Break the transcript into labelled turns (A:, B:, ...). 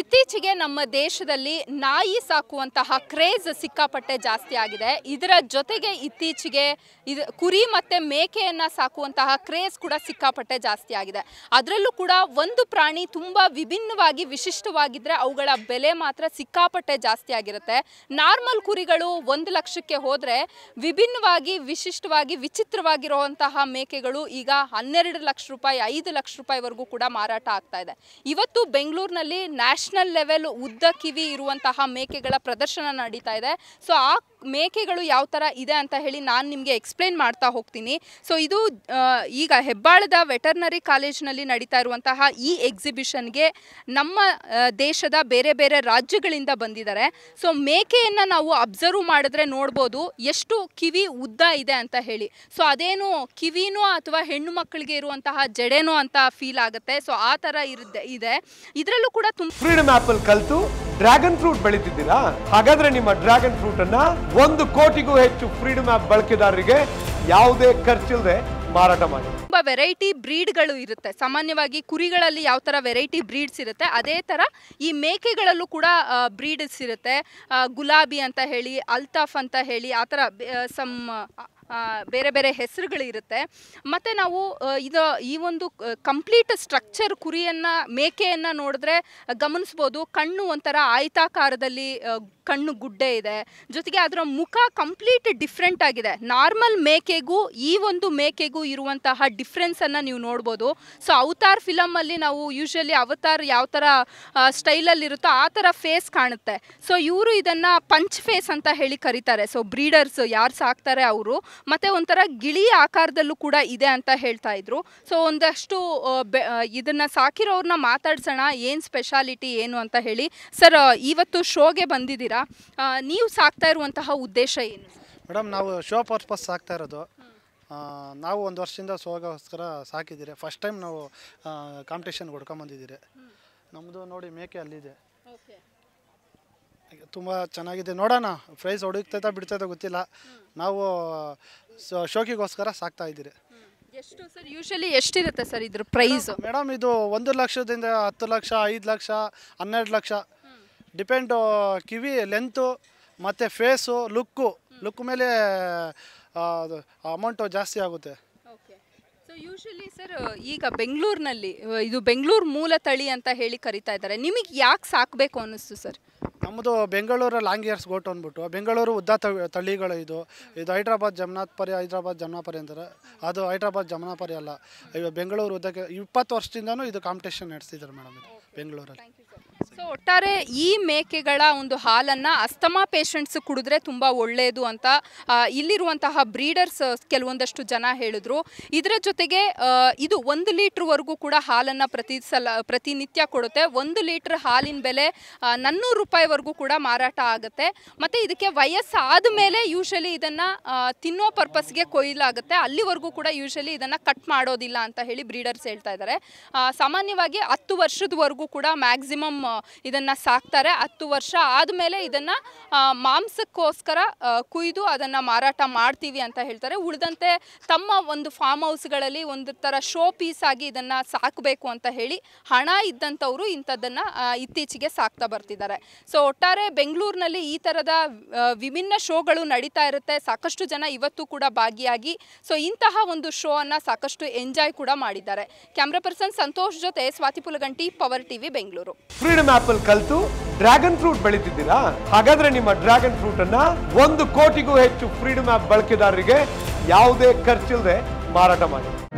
A: ಇತ್ತೀಚೆಗೆ ನಮ್ಮ ದೇಶದಲ್ಲಿ ನಾಯಿ ಸಾಕುವಂತಹ ಕ್ರೇಜ್ ಸಿಕ್ಕಾಪಟ್ಟೆ ಜಾಸ್ತಿ ಆಗಿದೆ ಇದರ ಜೊತೆಗೆ ಇತ್ತೀಚೆಗೆ ಇದು ಕುರಿ ಮತ್ತು ಮೇಕೆಯನ್ನು ಸಾಕುವಂತಹ ಕ್ರೇಜ್ ಕೂಡ ಸಿಕ್ಕಾಪಟ್ಟೆ ಜಾಸ್ತಿ ಆಗಿದೆ ಅದರಲ್ಲೂ ಕೂಡ ಒಂದು ಪ್ರಾಣಿ ತುಂಬ ವಿಭಿನ್ನವಾಗಿ ವಿಶಿಷ್ಟವಾಗಿದ್ದರೆ ಅವುಗಳ ಬೆಲೆ ಮಾತ್ರ ಸಿಕ್ಕಾಪಟ್ಟೆ ಜಾಸ್ತಿ ಆಗಿರುತ್ತೆ ನಾರ್ಮಲ್ ಕುರಿಗಳು ಒಂದು ಲಕ್ಷಕ್ಕೆ ಹೋದರೆ ವಿಭಿನ್ನವಾಗಿ ವಿಶಿಷ್ಟವಾಗಿ ವಿಚಿತ್ರವಾಗಿರುವಂತಹ ಮೇಕೆಗಳು ಈಗ ಹನ್ನೆರಡು ಲಕ್ಷ ರೂಪಾಯಿ ಐದು ಲಕ್ಷ ರೂಪಾಯಿವರೆಗೂ ಕೂಡ ಮಾರಾಟ ಆಗ್ತಾ ಇದೆ ಇವತ್ತು ಬೆಂಗಳೂರಿನಲ್ಲಿ ನ್ಯಾಷ್ ನ್ಯಾಷನಲ್ ಲೆವೆಲ್ ಉದ್ದ ಕಿವಿ ಇರುವಂತಹ ಮೇಕೆಗಳ ಪ್ರದರ್ಶನ ನಡೀತಾ ಇದೆ ಸೊ ಆ ಮೇಕೆಗಳು ಯಾವ ಥರ ಇದೆ ಅಂತ ಹೇಳಿ ನಾನು ನಿಮಗೆ ಎಕ್ಸ್ಪ್ಲೇನ್ ಮಾಡ್ತಾ ಹೋಗ್ತೀನಿ ಸೊ ಇದು ಈಗ ಹೆಬ್ಬಾಳದ ವೆಟರ್ನರಿ ಕಾಲೇಜ್ನಲ್ಲಿ ನಡೀತಾ ಇರುವಂತಹ ಈ ಎಕ್ಸಿಬಿಷನ್ಗೆ ನಮ್ಮ ದೇಶದ ಬೇರೆ ಬೇರೆ ರಾಜ್ಯಗಳಿಂದ ಬಂದಿದ್ದಾರೆ ಸೊ ಮೇಕೆಯನ್ನು ನಾವು ಅಬ್ಸರ್ವ್ ಮಾಡಿದ್ರೆ ನೋಡ್ಬೋದು ಎಷ್ಟು ಕಿವಿ ಉದ್ದ ಇದೆ ಅಂತ ಹೇಳಿ ಸೊ ಅದೇನು ಕಿವಿನೋ ಅಥವಾ ಹೆಣ್ಣು ಮಕ್ಕಳಿಗೆ ಇರುವಂತಹ ಜಡೆನೋ ಅಂತ ಫೀಲ್ ಆಗುತ್ತೆ ಸೊ ಆ ಥರ ಇರುತ್ತೆ ಇದೆ ಇದರಲ್ಲೂ ಕೂಡ ತುಂಬ
B: ಫ್ರೀಡಮ್ ಆ್ಯಪಲ್ಲಿ ಕಲಿತು ಡ್ರ್ಯಾಗನ್ ಫ್ರೂಟ್ ಬೆಳೀತಿದ್ದೀರಾ ಹಾಗಾದ್ರೆ ನಿಮ್ಮ ಡ್ರ್ಯಾಗನ್ ಫ್ರೂಟ್ ಅನ್ನ ಒಂದು ಕೋಟಿಗೂ ಹೆಚ್ಚು ಫ್ರೀಡಮ್ ಆಪ್ ಬಳಕೆದಾರರಿಗೆ ಯಾವುದೇ ಖರ್ಚಿಲ್ಲದೆ ಮಾರಾಟ ಮಾಡಿ
A: ತುಂಬಾ ವೆರೈಟಿ ಬ್ರೀಡ್ಗಳು ಇರುತ್ತೆ ಸಾಮಾನ್ಯವಾಗಿ ಕುರಿಗಳಲ್ಲಿ ಯಾವ ಥರ ವೆರೈಟಿ ಬ್ರೀಡ್ಸ್ ಇರುತ್ತೆ ಅದೇ ಥರ ಈ ಮೇಕೆಗಳಲ್ಲೂ ಕೂಡ ಬ್ರೀಡ್ಸ್ ಇರುತ್ತೆ ಗುಲಾಬಿ ಅಂತ ಹೇಳಿ ಅಲ್ತಾಫ್ ಅಂತ ಹೇಳಿ ಆ ಥರ ಸಮ್ ಬೇರೆ ಬೇರೆ ಹೆಸರುಗಳಿರುತ್ತೆ ಮತ್ತು ನಾವು ಇದು ಈ ಒಂದು ಕಂಪ್ಲೀಟ್ ಸ್ಟ್ರಕ್ಚರ್ ಕುರಿಯನ್ನು ಮೇಕೆಯನ್ನು ನೋಡಿದ್ರೆ ಗಮನಿಸ್ಬೋದು ಕಣ್ಣು ಒಂಥರ ಆಯತಾಕಾರದಲ್ಲಿ ಕಣ್ಣು ಗುಡ್ಡೆ ಇದೆ ಜೊತೆಗೆ ಅದರ ಮುಖ ಕಂಪ್ಲೀಟ್ ಡಿಫ್ರೆಂಟ್ ಆಗಿದೆ ನಾರ್ಮಲ್ ಮೇಕೆಗೂ ಈ ಒಂದು ಮೇಕೆಗೂ ಇರುವಂತಹ ಡಿಫ್ರೆನ್ಸನ್ನು ನೀವು ನೋಡ್ಬೋದು ಸೊ ಅವತಾರ್ ಫಿಲಮಲ್ಲಿ ನಾವು ಯೂಶ್ವಲಿ ಅವತಾರ್ ಯಾವ ಥರ ಸ್ಟೈಲಲ್ಲಿರುತ್ತೋ ಆ ಥರ ಫೇಸ್ ಕಾಣುತ್ತೆ ಸೊ ಇವರು ಇದನ್ನು ಪಂಚ್ ಫೇಸ್ ಅಂತ ಹೇಳಿ ಕರೀತಾರೆ ಸೊ ಬ್ರೀಡರ್ಸ್ ಯಾರು ಸಾಕ್ತಾರೆ ಅವರು ಮತ್ತು ಒಂಥರ ಗಿಳಿ ಆಕಾರದಲ್ಲೂ ಕೂಡ ಇದೆ ಅಂತ ಹೇಳ್ತಾ ಇದ್ರು ಸೊ ಒಂದಷ್ಟು ಇದನ್ನ ಇದನ್ನು ಮಾತಾಡ್ಸೋಣ ಏನು ಸ್ಪೆಷಾಲಿಟಿ ಏನು ಅಂತ ಹೇಳಿ ಸರ್ ಇವತ್ತು ಶೋಗೆ ಬಂದಿದ್ದೀರಾ ನೀವು ಸಾಕ್ತಾ ಇರುವಂತಹ ಉದ್ದೇಶ ಏನು
C: ಮೇಡಮ್ ನಾವು ಶೋ ಪರ್ಪಸ್ ಸಾಕ್ತಾ ಇರೋದು ನಾವು ಒಂದು ವರ್ಷದಿಂದ ಶೋಗೋಸ್ಕರ ಸಾಕಿದ್ದೀರಿ ಫಸ್ಟ್ ಟೈಮ್ ನಾವು ಕಾಂಪಿಟೇಷನ್ ಹೊಡ್ಕೊಂಬಂದಿದ್ದೀರಿ ನಮ್ಮದು ನೋಡಿ ಮೇಕೆ ಅಲ್ಲಿದೆ ತುಂಬ ಚೆನ್ನಾಗಿದೆ ನೋಡೋಣ ಪ್ರೈಸ್ ಹುಡುಕ್ತೈತಾ ಬಿಡ್ತೈತಾ ಗೊತ್ತಿಲ್ಲ ನಾವು ಶೋಕಿಗೋಸ್ಕರ ಸಾಕ್ತಾ ಇದ್ದೀರಿ
A: ಎಷ್ಟು ಸರ್ ಯೂಶಲಿ ಎಷ್ಟಿರುತ್ತೆ
C: ಸರ್ ಇದ್ರ ಪ್ರೈಸ್ ಮೇಡಮ್ ಇದು ಒಂದು ಲಕ್ಷದಿಂದ ಹತ್ತು ಲಕ್ಷ ಐದು ಲಕ್ಷ ಹನ್ನೆರಡು ಲಕ್ಷ ಡಿಪೆಂಡು ಕಿವಿ ಲೆಂತು ಮತ್ತು ಫೇಸು ಲುಕ್ಕು ಲುಕ್ ಮೇಲೆ ಅಮೌಂಟು ಜಾಸ್ತಿ ಆಗುತ್ತೆ
A: ಯೂಶಲಿ ಸರ್ ಈಗ ಬೆಂಗಳೂರಿನಲ್ಲಿ ಇದು ಬೆಂಗಳೂರು ಮೂಲ ತಳಿ ಅಂತ ಹೇಳಿ ಕರಿತಾ ಇದ್ದಾರೆ ನಿಮಗೆ ಯಾಕೆ ಸಾಕಬೇಕು ಅನ್ನಿಸ್ತು ಸರ್
C: ನಮ್ಮದು ಬೆಂಗಳೂರು ಲಾಂಗಿಯರ್ಸ್ ಗೋಟು ಅಂದ್ಬಿಟ್ಟು ಬೆಂಗಳೂರು ಉದ್ದ ತಳ್ಳಿಗಳು ಇದು ಇದು ಹೈದ್ರಾಬಾದ್ ಪರಿ ಹೈದ್ರಾಬಾದ್ ಜಮನಾಪರಿ ಅಂತಾರೆ ಅದು ಹೈದ್ರಾಬಾದ್ ಜಮನಾಪರಿ ಅಲ್ಲ ಇವಾಗ ಬೆಂಗಳೂರು ಉದ್ದಕ್ಕೆ ಇಪ್ಪತ್ತು ವರ್ಷದಿಂದನೂ ಇದು ಕಾಂಪಿಟೇಷನ್ ನಡೆಸ್ತಿದ್ದಾರೆ ಮೇಡಮ್ ಇದು ಬೆಂಗಳೂರಲ್ಲಿ
A: ಸೊ ಒಟ್ಟಾರೆ ಈ ಮೇಕೆಗಳ ಒಂದು ಹಾಲನ್ನು ಅಸ್ತಮಾ ಪೇಷಂಟ್ಸ್ ಕುಡಿದ್ರೆ ತುಂಬ ಒಳ್ಳೆಯದು ಅಂತ ಇಲ್ಲಿರುವಂತಹ ಬ್ರೀಡರ್ಸ್ ಕೆಲವೊಂದಷ್ಟು ಜನ ಹೇಳಿದ್ರು ಇದರ ಜೊತೆಗೆ ಇದು ಒಂದು ಲೀಟ್ರ್ವರೆಗೂ ಕೂಡ ಹಾಲನ್ನು ಪ್ರತಿ ಸಲ ಪ್ರತಿನಿತ್ಯ ಕೊಡುತ್ತೆ ಒಂದು ಲೀಟ್ರ್ ಹಾಲಿನ ಬೆಲೆ ನನ್ನೂರು ರೂಪಾಯಿವರೆಗೂ ಕೂಡ ಮಾರಾಟ ಆಗುತ್ತೆ ಮತ್ತು ಇದಕ್ಕೆ ವಯಸ್ಸಾದ ಮೇಲೆ ಯೂಶಲಿ ಇದನ್ನು ತಿನ್ನೋ ಪರ್ಪಸ್ಗೆ ಕೊಯ್ಲಾಗುತ್ತೆ ಅಲ್ಲಿವರೆಗೂ ಕೂಡ ಯೂಶಲಿ ಇದನ್ನು ಕಟ್ ಮಾಡೋದಿಲ್ಲ ಅಂತ ಹೇಳಿ ಬ್ರೀಡರ್ಸ್ ಹೇಳ್ತಾ ಇದ್ದಾರೆ ಸಾಮಾನ್ಯವಾಗಿ ಹತ್ತು ವರ್ಷದವರೆಗೂ ಕೂಡ ಮ್ಯಾಕ್ಸಿಮಮ್ ಇದನ್ನು ಸಾಕ್ತಾರೆ ಹತ್ತು ವರ್ಷ ಆದಮೇಲೆ ಇದನ್ನು ಮಾಂಸಕ್ಕೋಸ್ಕರ ಕುಯ್ದು ಅದನ್ನು ಮಾರಾಟ ಮಾಡ್ತೀವಿ ಅಂತ ಹೇಳ್ತಾರೆ ಉಳಿದಂತೆ ತಮ್ಮ ಒಂದು ಫಾರ್ಮ್ ಹೌಸ್ಗಳಲ್ಲಿ ಒಂದು ಥರ ಶೋ ಪೀಸ್ ಆಗಿ ಇದನ್ನು ಸಾಕಬೇಕು ಅಂತ ಹೇಳಿ ಹಣ ಇದ್ದಂಥವರು ಇಂಥದ್ದನ್ನು ಇತ್ತೀಚೆಗೆ ಸಾಕ್ತಾ ಬರ್ತಿದ್ದಾರೆ ಸೊ ಒಟ್ಟಾರೆ ಬೆಂಗಳೂರಿನಲ್ಲಿ ಈ ಥರದ ವಿಭಿನ್ನ ಶೋಗಳು ನಡೀತಾ ಇರುತ್ತೆ ಸಾಕಷ್ಟು ಜನ ಇವತ್ತು ಕೂಡ ಭಾಗಿಯಾಗಿ ಸೊ ಇಂತಹ ಒಂದು ಶೋ ಅನ್ನು ಸಾಕಷ್ಟು ಎಂಜಾಯ್ ಕೂಡ ಮಾಡಿದ್ದಾರೆ ಕ್ಯಾಮ್ರಾ ಪರ್ಸನ್ ಸಂತೋಷ್ ಜೊತೆ Swathi Pulaganti Power TV Bengaluru
B: apple ಕಲ್ತು ಡ್ರ್ಯಾಗನ್ ಫ್ರೂಟ್ ಬೆಳೀತಿದ್ದೀರಾ ಹಾಗಾದ್ರೆ ನಿಮ್ಮ ಡ್ರ್ಯಾಗನ್ ಫ್ರೂಟ್ ಅನ್ನ ಒಂದು ಕೋಟಿಗೂ ಹೆಚ್ಚು ಫ್ರೀಡಮ್ ಆಪ್ ಬಳಕೆದಾರರಿಗೆ ಯಾವುದೇ ಖರ್ಚಿಲ್ಲದೆ ಮಾರಾಟ ಮಾಡಿ